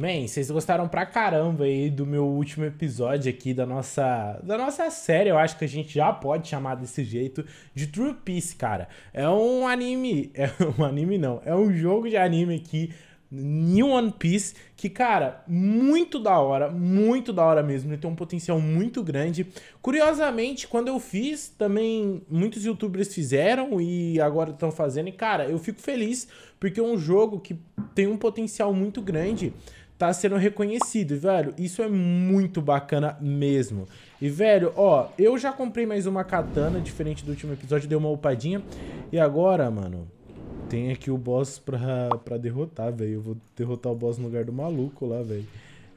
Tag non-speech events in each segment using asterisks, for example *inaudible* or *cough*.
Man, vocês gostaram pra caramba aí do meu último episódio aqui da nossa, da nossa série, eu acho que a gente já pode chamar desse jeito, de True Peace, cara. É um anime, *laughs* é um anime não, é um jogo de anime aqui, New One Piece, que, cara, muito da hora, muito da hora mesmo, ele tem um potencial muito grande. Curiosamente, quando eu fiz, também muitos youtubers fizeram e agora estão fazendo, e, cara, eu fico feliz, porque é um jogo que tem um potencial muito grande tá sendo reconhecido, velho. Isso é muito bacana mesmo. E, velho, ó, eu já comprei mais uma katana, diferente do último episódio, deu uma upadinha. E agora, mano, tem aqui o boss pra, pra derrotar, velho. Eu vou derrotar o boss no lugar do maluco lá, velho.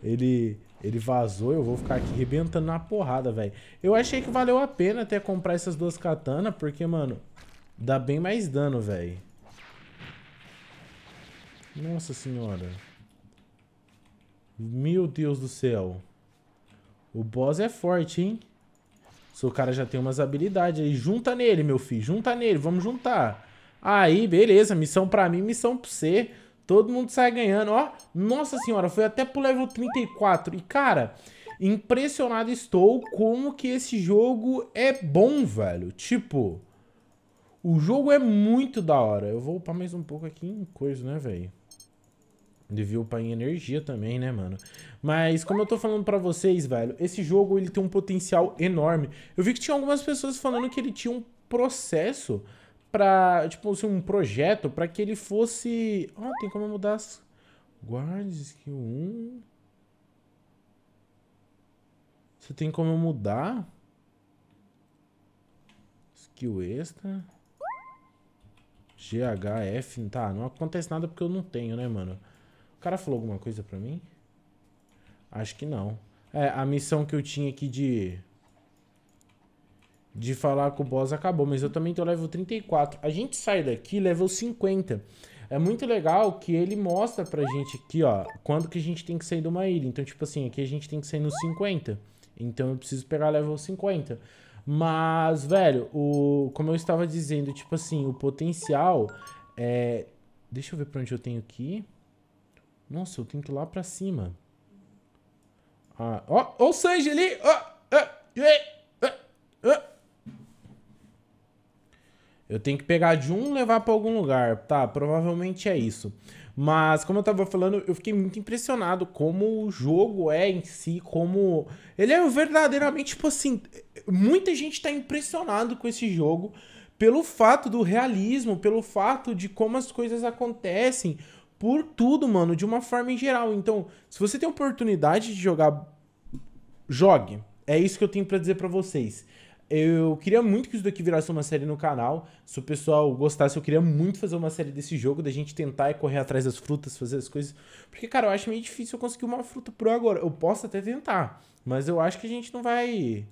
Ele, ele vazou, eu vou ficar aqui rebentando na porrada, velho. Eu achei que valeu a pena até comprar essas duas katanas, porque, mano, dá bem mais dano, velho. Nossa senhora. Meu Deus do céu. O boss é forte, hein? O cara já tem umas habilidades aí. Junta nele, meu filho. Junta nele. Vamos juntar. Aí, beleza. Missão pra mim, missão pra você. Todo mundo sai ganhando, ó. Nossa senhora, foi até pro level 34. E, cara, impressionado estou como que esse jogo é bom, velho. Tipo, o jogo é muito da hora. Eu vou upar mais um pouco aqui em coisa, né, velho? Devia upar em energia também, né, mano? Mas, como eu tô falando pra vocês, velho, esse jogo, ele tem um potencial enorme. Eu vi que tinha algumas pessoas falando que ele tinha um processo pra, tipo, assim, um projeto pra que ele fosse... Ó, oh, tem como mudar as Guardes skill 1... Você tem como mudar? Skill extra... GHF, tá, não acontece nada porque eu não tenho, né, mano? cara falou alguma coisa pra mim? Acho que não. É, a missão que eu tinha aqui de... De falar com o boss acabou, mas eu também tô level 34. A gente sai daqui level 50. É muito legal que ele mostra pra gente aqui, ó, quando que a gente tem que sair de uma ilha. Então, tipo assim, aqui a gente tem que sair no 50. Então eu preciso pegar level 50. Mas, velho, o, como eu estava dizendo, tipo assim, o potencial é... Deixa eu ver pra onde eu tenho que ir. Nossa, eu tenho que ir lá pra cima. Ah, ó, ou o Sanji ali! Ó, ó, ó, Eu tenho que pegar de um e levar pra algum lugar. Tá, provavelmente é isso. Mas, como eu tava falando, eu fiquei muito impressionado como o jogo é em si, como... Ele é verdadeiramente, tipo assim... Muita gente tá impressionado com esse jogo pelo fato do realismo, pelo fato de como as coisas acontecem, por tudo, mano, de uma forma em geral. Então, se você tem oportunidade de jogar, jogue. É isso que eu tenho para dizer para vocês. Eu queria muito que isso daqui virasse uma série no canal. Se o pessoal gostasse, eu queria muito fazer uma série desse jogo, da gente tentar e correr atrás das frutas, fazer as coisas. Porque, cara, eu acho meio difícil eu conseguir uma fruta por agora. Eu posso até tentar, mas eu acho que a gente não vai,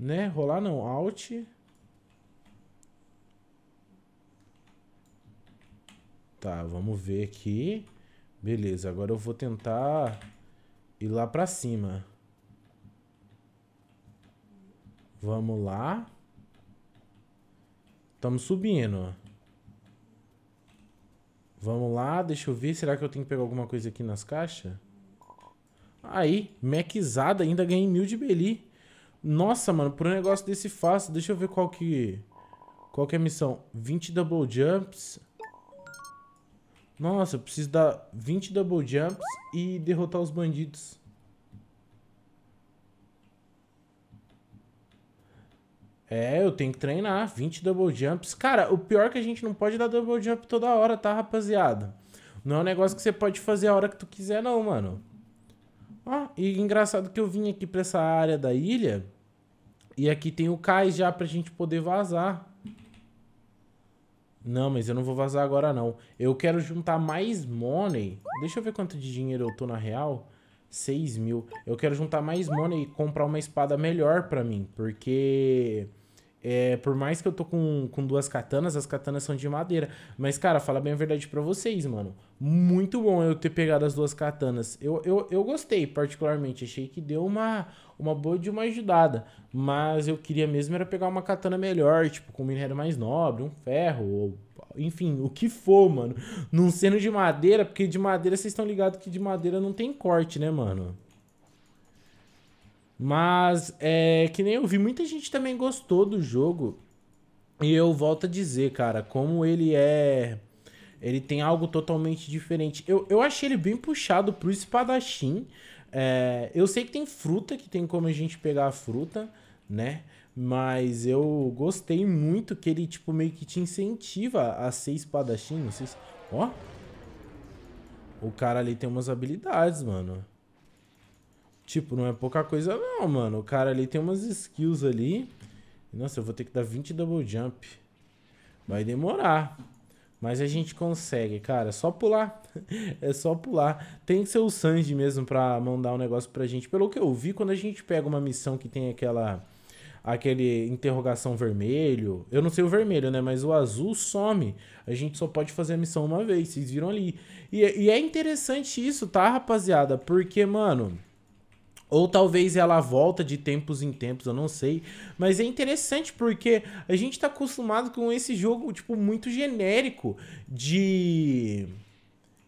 né, rolar não. Alt... Tá, vamos ver aqui. Beleza, agora eu vou tentar ir lá pra cima. Vamos lá. Estamos subindo. Vamos lá, deixa eu ver. Será que eu tenho que pegar alguma coisa aqui nas caixas? Aí, mequizada, ainda ganhei mil de Beli. Nossa, mano, por um negócio desse fácil. Deixa eu ver qual que... Qual que é a missão? 20 double jumps. Nossa, eu preciso dar 20 double jumps e derrotar os bandidos. É, eu tenho que treinar 20 double jumps. Cara, o pior é que a gente não pode dar double jump toda hora, tá, rapaziada? Não é um negócio que você pode fazer a hora que tu quiser, não, mano. Ó, e engraçado que eu vim aqui pra essa área da ilha. E aqui tem o cais já pra gente poder vazar. Não, mas eu não vou vazar agora, não. Eu quero juntar mais money. Deixa eu ver quanto de dinheiro eu tô na real. 6 mil. Eu quero juntar mais money e comprar uma espada melhor pra mim, porque... É, por mais que eu tô com, com duas katanas, as katanas são de madeira. Mas, cara, fala bem a verdade para vocês, mano. Muito bom eu ter pegado as duas katanas. Eu, eu, eu gostei, particularmente. Achei que deu uma, uma boa de uma ajudada. Mas eu queria mesmo era pegar uma katana melhor, tipo, com minério mais nobre, um ferro, ou, enfim, o que for, mano. Não sendo de madeira, porque de madeira vocês estão ligados que de madeira não tem corte, né, mano? Mas é que nem eu vi, muita gente também gostou do jogo. E eu volto a dizer, cara, como ele é. Ele tem algo totalmente diferente. Eu, eu achei ele bem puxado pro espadachim. É, eu sei que tem fruta, que tem como a gente pegar a fruta, né? Mas eu gostei muito que ele, tipo, meio que te incentiva a ser espadachim. Não sei se... Ó! O cara ali tem umas habilidades, mano. Tipo, não é pouca coisa não, mano. O cara ali tem umas skills ali. Nossa, eu vou ter que dar 20 double jump. Vai demorar. Mas a gente consegue, cara. É só pular. *laughs* é só pular. Tem que ser o Sanji mesmo pra mandar um negócio pra gente. Pelo que eu vi, quando a gente pega uma missão que tem aquela... Aquele interrogação vermelho. Eu não sei o vermelho, né? Mas o azul some. A gente só pode fazer a missão uma vez. Vocês viram ali. E, é, e é interessante isso, tá, rapaziada? Porque, mano... Ou talvez ela volta de tempos em tempos, eu não sei. Mas é interessante porque a gente tá acostumado com esse jogo, tipo, muito genérico de.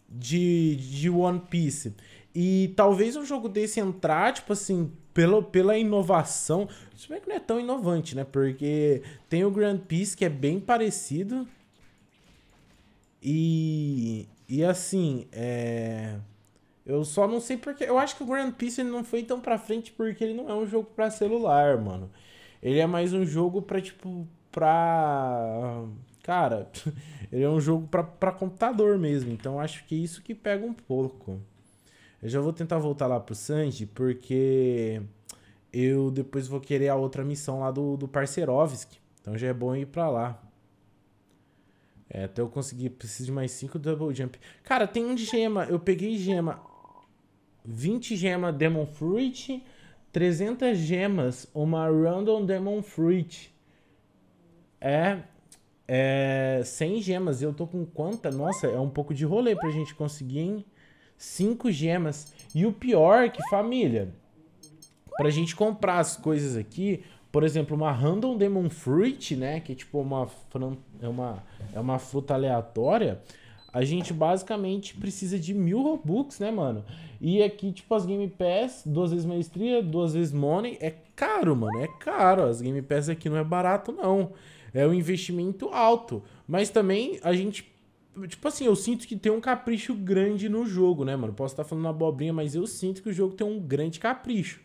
de, de One Piece. E talvez um jogo desse entrar, tipo assim, pelo, pela inovação. Se bem que não é tão inovante, né? Porque tem o Grand Piece que é bem parecido. E. E assim, é. Eu só não sei porque. Eu acho que o Grand Peace ele não foi tão pra frente porque ele não é um jogo pra celular, mano. Ele é mais um jogo pra, tipo, pra. Cara, *laughs* ele é um jogo pra, pra computador mesmo. Então acho que é isso que pega um pouco. Eu já vou tentar voltar lá pro Sanji, porque eu depois vou querer a outra missão lá do, do Parcerovsk. Então já é bom ir pra lá. É, até eu conseguir. Preciso de mais cinco double jump. Cara, tem um de gema. Eu peguei gema. 20 gemas Demon Fruit, 300 gemas uma Random Demon Fruit. É, é 100 gemas. Eu tô com quanta? Nossa, é um pouco de rolê pra gente conseguir, hein? 5 gemas. E o pior é que, família, pra gente comprar as coisas aqui, por exemplo, uma Random Demon Fruit, né? Que é tipo uma, é uma, é uma fruta aleatória a gente basicamente precisa de mil Robux, né, mano? E aqui, é tipo, as Game Pass, duas vezes maestria, duas vezes money, é caro, mano, é caro. As Game Pass aqui não é barato, não. É um investimento alto. Mas também a gente. Tipo assim, eu sinto que tem um capricho grande no jogo, né, mano? Posso estar falando abobrinha, mas eu sinto que o jogo tem um grande capricho.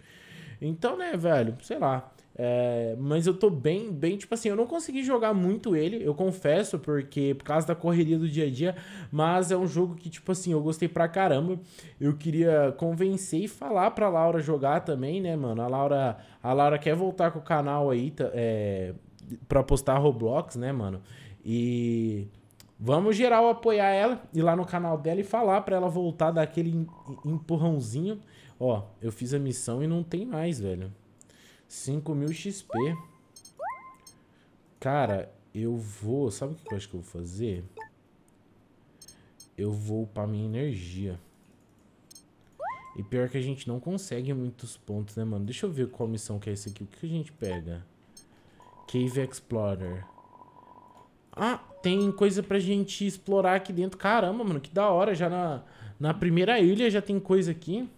Então, né, velho, sei lá. É, mas eu tô bem, bem, tipo assim, eu não consegui jogar muito ele, eu confesso, porque por causa da correria do dia a dia, mas é um jogo que, tipo assim, eu gostei pra caramba. Eu queria convencer e falar pra Laura jogar também, né, mano? A Laura, a Laura quer voltar com o canal aí tá, é, pra postar Roblox, né, mano? E vamos geral apoiar ela, ir lá no canal dela e falar pra ela voltar daquele empurrãozinho. Ó, eu fiz a missão e não tem mais, velho. 5 mil XP. Cara, eu vou... Sabe o que eu acho que eu vou fazer? Eu vou upar minha energia. E pior que a gente não consegue muitos pontos, né, mano? Deixa eu ver qual missão que é essa aqui. O que a gente pega? Cave Explorer. Ah, tem coisa pra gente explorar aqui dentro. Caramba, mano, que da hora. Já na, na primeira ilha já tem coisa aqui.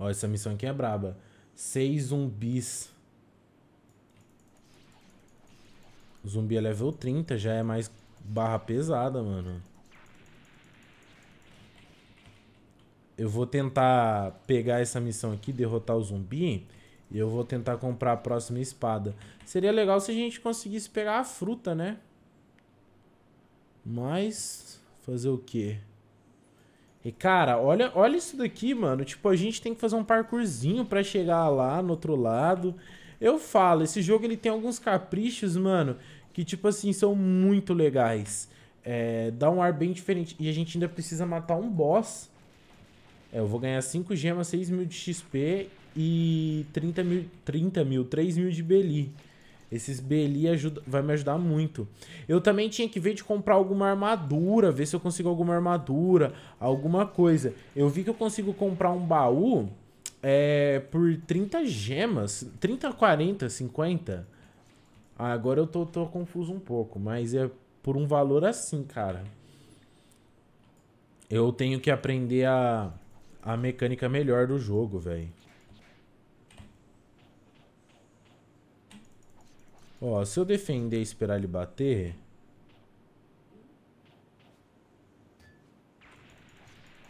Ó, essa missão aqui é braba. Seis zumbis. O zumbi é level 30, já é mais barra pesada, mano. Eu vou tentar pegar essa missão aqui, derrotar o zumbi. E eu vou tentar comprar a próxima espada. Seria legal se a gente conseguisse pegar a fruta, né? Mas... Fazer o quê? E, cara, olha, olha isso daqui, mano. Tipo, a gente tem que fazer um parkourzinho pra chegar lá no outro lado. Eu falo, esse jogo ele tem alguns caprichos, mano, que, tipo assim, são muito legais. É, dá um ar bem diferente. E a gente ainda precisa matar um boss. É, eu vou ganhar 5 gemas, 6 mil de XP e 30 mil, 30 mil, 3 mil de Beli. Esses Beli ajuda, vai me ajudar muito. Eu também tinha que ver de comprar alguma armadura, ver se eu consigo alguma armadura, alguma coisa. Eu vi que eu consigo comprar um baú é, por 30 gemas. 30, 40, 50. Ah, agora eu tô, tô confuso um pouco, mas é por um valor assim, cara. Eu tenho que aprender a, a mecânica melhor do jogo, velho. Ó, se eu defender e esperar ele bater...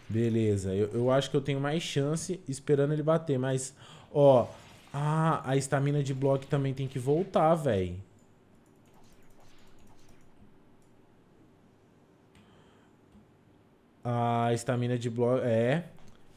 Beleza, eu, eu acho que eu tenho mais chance esperando ele bater, mas... Ó, ah, a estamina de bloco também tem que voltar, velho. A estamina de bloco... É...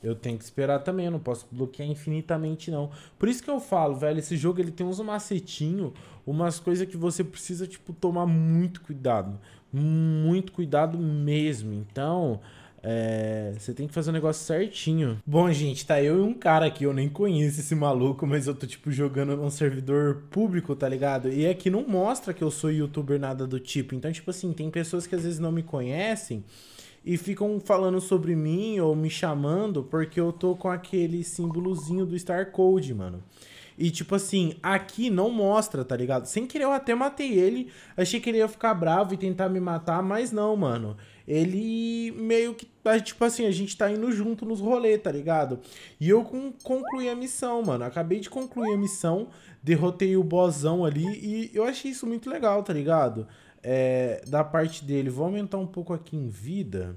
Eu tenho que esperar também, eu não posso bloquear infinitamente não. Por isso que eu falo, velho, esse jogo ele tem uns macetinho, umas coisas que você precisa tipo tomar muito cuidado, muito cuidado mesmo. Então, é, você tem que fazer o um negócio certinho. Bom, gente, tá eu e um cara aqui, eu nem conheço esse maluco, mas eu tô, tipo, jogando num servidor público, tá ligado? E aqui é não mostra que eu sou youtuber, nada do tipo. Então, tipo assim, tem pessoas que às vezes não me conhecem e ficam falando sobre mim ou me chamando porque eu tô com aquele símbolozinho do Star Code, mano. E tipo assim, aqui não mostra, tá ligado? Sem querer eu até matei ele, achei que ele ia ficar bravo e tentar me matar, mas não, mano. Ele meio que tá, tipo assim, a gente tá indo junto nos rolês, tá ligado? E eu concluí a missão, mano. Acabei de concluir a missão, derrotei o bozão ali e eu achei isso muito legal, tá ligado? é, da parte dele, vou aumentar um pouco aqui em vida.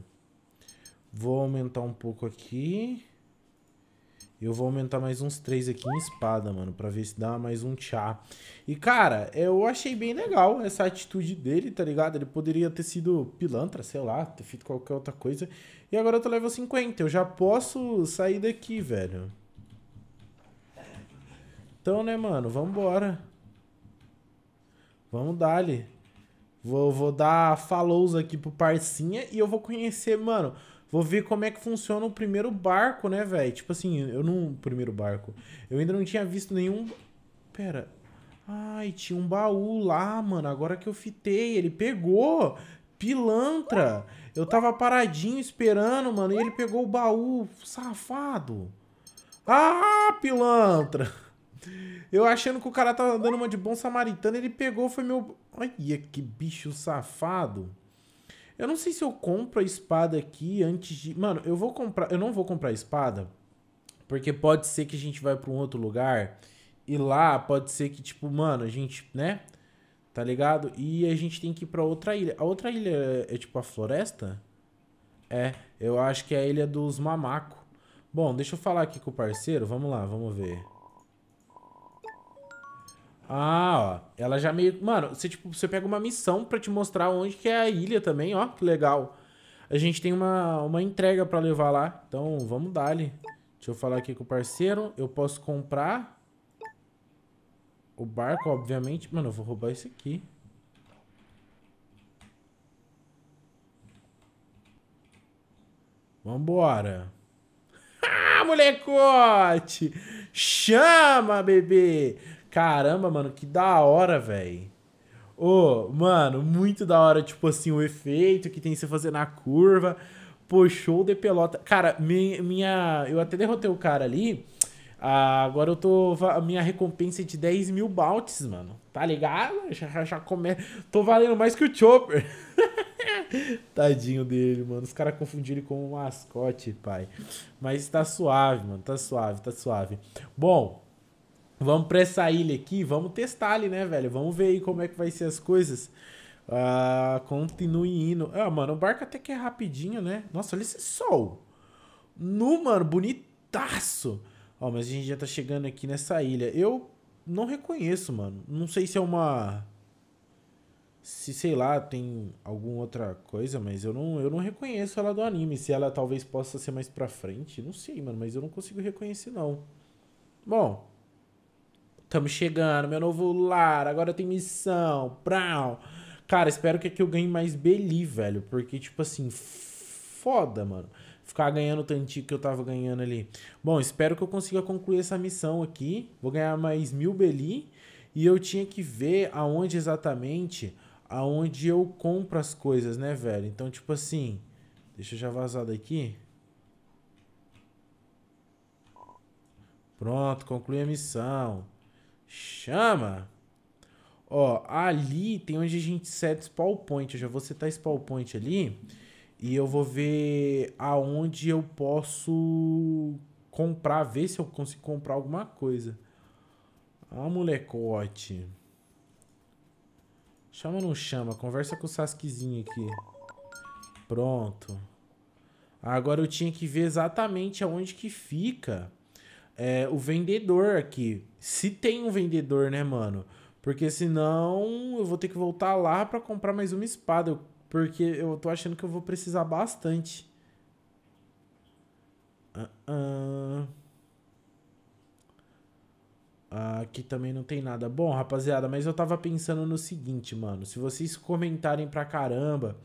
Vou aumentar um pouco aqui. Eu vou aumentar mais uns três aqui em espada, mano, pra ver se dá mais um tchá. E, cara, eu achei bem legal essa atitude dele, tá ligado? Ele poderia ter sido pilantra, sei lá, ter feito qualquer outra coisa. E agora eu tô level 50, eu já posso sair daqui, velho. Então, né, mano, vambora. Vamos dali. Vou, vou dar follows aqui pro parcinha e eu vou conhecer, mano. Vou ver como é que funciona o primeiro barco, né, velho? Tipo assim, eu não. Primeiro barco. Eu ainda não tinha visto nenhum. Pera. Ai, tinha um baú lá, mano. Agora que eu fitei, ele pegou. Pilantra. Eu tava paradinho esperando, mano. E ele pegou o baú. Safado. Ah, pilantra. Eu achando que o cara tava tá dando uma de bom samaritano, ele pegou, foi meu. Olha que bicho safado. Eu não sei se eu compro a espada aqui antes de. Mano, eu vou comprar. Eu não vou comprar a espada. Porque pode ser que a gente vai para um outro lugar. E lá pode ser que, tipo, mano, a gente, né? Tá ligado? E a gente tem que ir pra outra ilha. A outra ilha é, é tipo a floresta? É, eu acho que é a ilha dos mamaco. Bom, deixa eu falar aqui com o parceiro. Vamos lá, vamos ver. Ah, ó. Ela já meio. Mano, você, tipo, você pega uma missão para te mostrar onde que é a ilha também, ó. Que legal. A gente tem uma, uma entrega para levar lá. Então, vamos dar ali. Deixa eu falar aqui com o parceiro. Eu posso comprar. O barco, obviamente. Mano, eu vou roubar esse aqui. Vambora. *laughs* Ah, molecote! Chama, bebê! Caramba, mano, que da hora, velho. Ô, oh, mano, muito da hora, tipo assim, o efeito que tem que você fazer na curva. Pô, show de pelota. Cara, minha. minha eu até derrotei o cara ali. Ah, agora eu tô. A minha recompensa é de 10 mil baltes, mano. Tá ligado? Já, já come... Tô valendo mais que o Chopper. *laughs* Tadinho dele, mano. Os caras confundiram ele com um mascote, pai. Mas tá suave, mano. Tá suave, tá suave. Bom, Vamos pra essa ilha aqui, vamos testar ali, né, velho? Vamos ver aí como é que vai ser as coisas. Ah, continue indo. Ah, mano, o barco até que é rapidinho, né? Nossa, olha esse sol. Nu, mano, bonitaço. Ó, mas a gente já tá chegando aqui nessa ilha. Eu não reconheço, mano. Não sei se é uma... Se, sei lá, tem alguma outra coisa, mas eu não, eu não reconheço ela do anime. Se ela talvez possa ser mais pra frente. Não sei, mano, mas eu não consigo reconhecer, não. Bom... Tamo chegando, meu novo lar, agora tem missão, prau. Cara, espero que aqui eu ganhe mais Beli, velho. Porque, tipo assim, foda, mano. Ficar ganhando o que eu tava ganhando ali. Bom, espero que eu consiga concluir essa missão aqui. Vou ganhar mais mil Beli. E eu tinha que ver aonde exatamente, aonde eu compro as coisas, né, velho? Então, tipo assim, deixa eu já vazar daqui. Pronto, conclui a missão. Chama! Ó, ali tem onde a gente seta spawn point. Eu já vou setar spawn point ali. E eu vou ver aonde eu posso comprar, ver se eu consigo comprar alguma coisa. Ah, molecote. Chama ou não chama? Conversa com o Sasukezinho aqui. Pronto. Agora eu tinha que ver exatamente aonde que fica é, o vendedor aqui. Se tem um vendedor, né, mano? Porque senão eu vou ter que voltar lá para comprar mais uma espada. Porque eu tô achando que eu vou precisar bastante. Uh, Aqui também não tem nada. Bom, rapaziada, mas eu tava pensando no seguinte, mano. Se vocês comentarem pra caramba,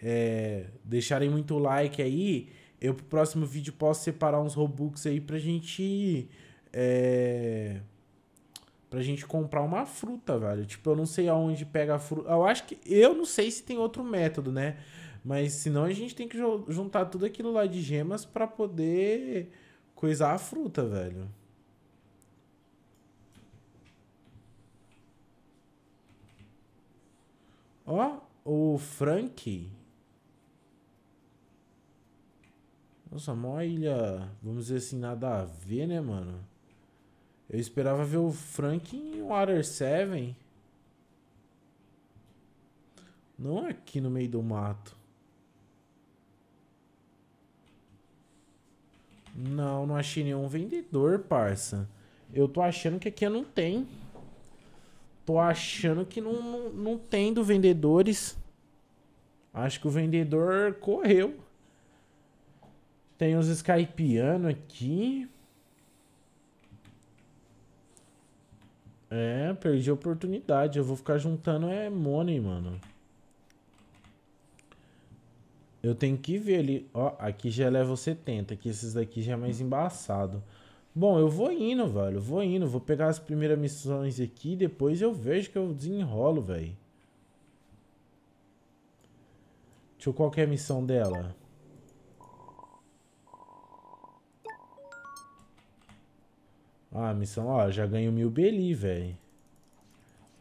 é, deixarem muito like aí, eu pro próximo vídeo posso separar uns Robux aí pra gente. É. Pra gente comprar uma fruta, velho. Tipo, eu não sei aonde pega a fruta. Eu acho que. Eu não sei se tem outro método, né? Mas senão a gente tem que juntar tudo aquilo lá de gemas pra poder coisar a fruta, velho. Ó, o Frank Nossa, mó ilha, vamos dizer assim, nada a ver, né, mano? Eu esperava ver o Frank em Water 7. Não aqui no meio do mato. Não, não achei nenhum vendedor, parça. Eu tô achando que aqui não tem. Tô achando que não, não, não tem do vendedores. Acho que o vendedor correu. Tem os Skypeano aqui. É, perdi a oportunidade. Eu vou ficar juntando é money, mano. Eu tenho que ver ali. Ó, aqui já é level 70. Aqui esses daqui já é mais embaçado. Bom, eu vou indo, velho. Vou indo. Vou pegar as primeiras missões aqui. Depois eu vejo que eu desenrolo, velho. Deixa eu qual é a missão dela. Ah, missão, ó, já ganho mil Beli, velho.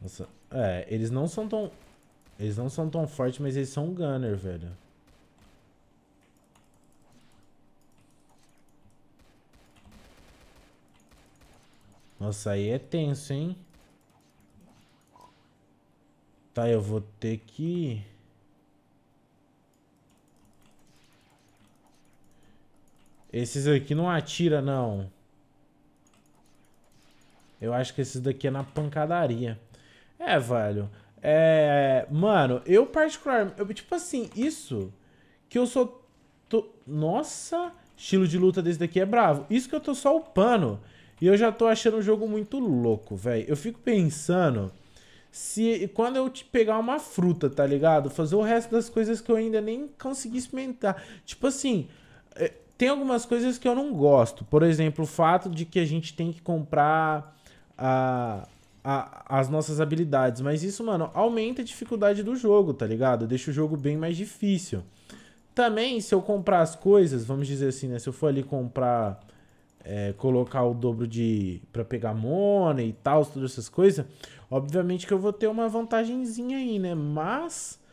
Nossa, é, eles não são tão... Eles não são tão fortes, mas eles são gunner, velho. Nossa, aí é tenso, hein? Tá, eu vou ter que... Esses aqui não atira, não. Eu acho que esse daqui é na pancadaria. É, velho. É. Mano, eu particularmente. Eu, tipo assim, isso que eu sou. Tô... Nossa, estilo de luta desse daqui é bravo. Isso que eu tô só upando. E eu já tô achando o jogo muito louco, velho. Eu fico pensando se quando eu te pegar uma fruta, tá ligado? Fazer o resto das coisas que eu ainda nem consegui experimentar. Tipo assim, eh, tem algumas coisas que eu não gosto. Por exemplo, o fato de que a gente tem que comprar a, a, as nossas habilidades. Mas isso, mano, aumenta a dificuldade do jogo, tá ligado? Deixa o jogo bem mais difícil. Também, se eu comprar as coisas, vamos dizer assim, né? Se eu for ali comprar, é, colocar o dobro de. pra pegar money e tal, todas essas coisas, obviamente que eu vou ter uma vantagenzinha aí, né? Mas.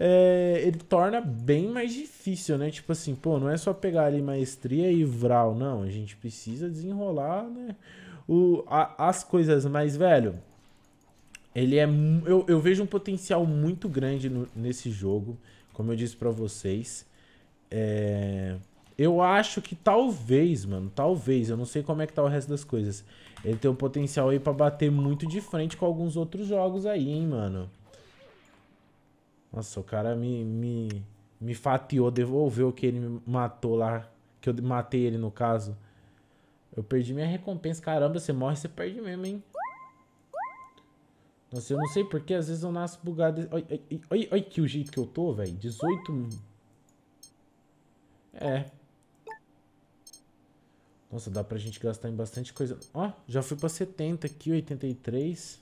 É, ele torna bem mais difícil, né? Tipo assim, pô, não é só pegar ali maestria e vral, não. A gente precisa desenrolar, né? o, a, as coisas, mais velho, ele é. Eu, eu vejo um potencial muito grande no, nesse jogo, como eu disse para vocês. É, eu acho que talvez, mano, talvez, eu não sei como é que tá o resto das coisas. Ele tem um potencial aí para bater muito de frente com alguns outros jogos aí, hein, mano. Nossa, o cara me, me, me fatiou, devolveu que ele me matou lá. Que eu matei ele, no caso. Eu perdi minha recompensa. Caramba, você morre, você perde mesmo, hein? Nossa, eu não sei porque às vezes eu nasço bugado. Oi, oi, olha que o jeito que eu tô, velho. 18. É. Nossa, dá pra gente gastar em bastante coisa. Ó, já fui pra 70 aqui, 83.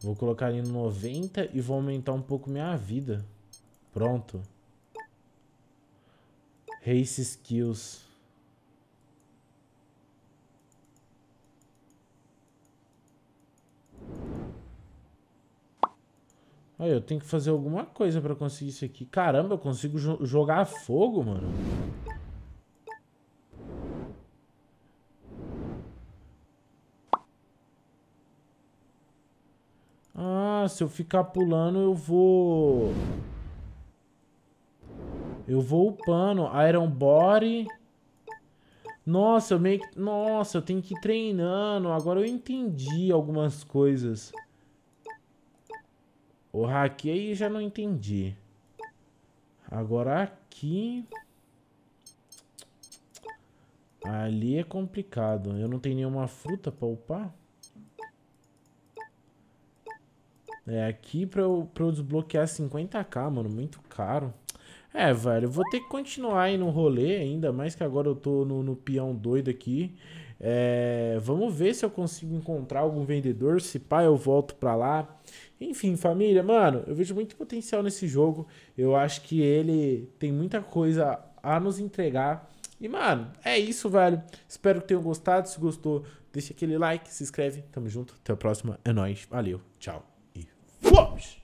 Vou colocar ali no 90 e vou aumentar um pouco minha vida. Pronto. Race Skills. Olha, eu tenho que fazer alguma coisa pra conseguir isso aqui. Caramba, eu consigo jo jogar fogo, mano. Ah, se eu ficar pulando, eu vou... Eu vou upando. Iron Body... Nossa, eu meio que... Nossa, eu tenho que ir treinando. Agora eu entendi algumas coisas. O haki aí já não entendi. Agora aqui... Ali é complicado. Eu não tenho nenhuma fruta pra upar. É, aqui pra eu, pra eu desbloquear 50k, mano, muito caro. É, velho, eu vou ter que continuar aí no rolê ainda, mais que agora eu tô no, no peão doido aqui. É, vamos ver se eu consigo encontrar algum vendedor. Se pá, eu volto pra lá. Enfim, família, mano, eu vejo muito potencial nesse jogo. Eu acho que ele tem muita coisa a nos entregar. E, mano, é isso, velho. Espero que tenham gostado. Se gostou, deixa aquele like, se inscreve. Tamo junto. Até a próxima. É nóis. Valeu. Tchau. E fomos!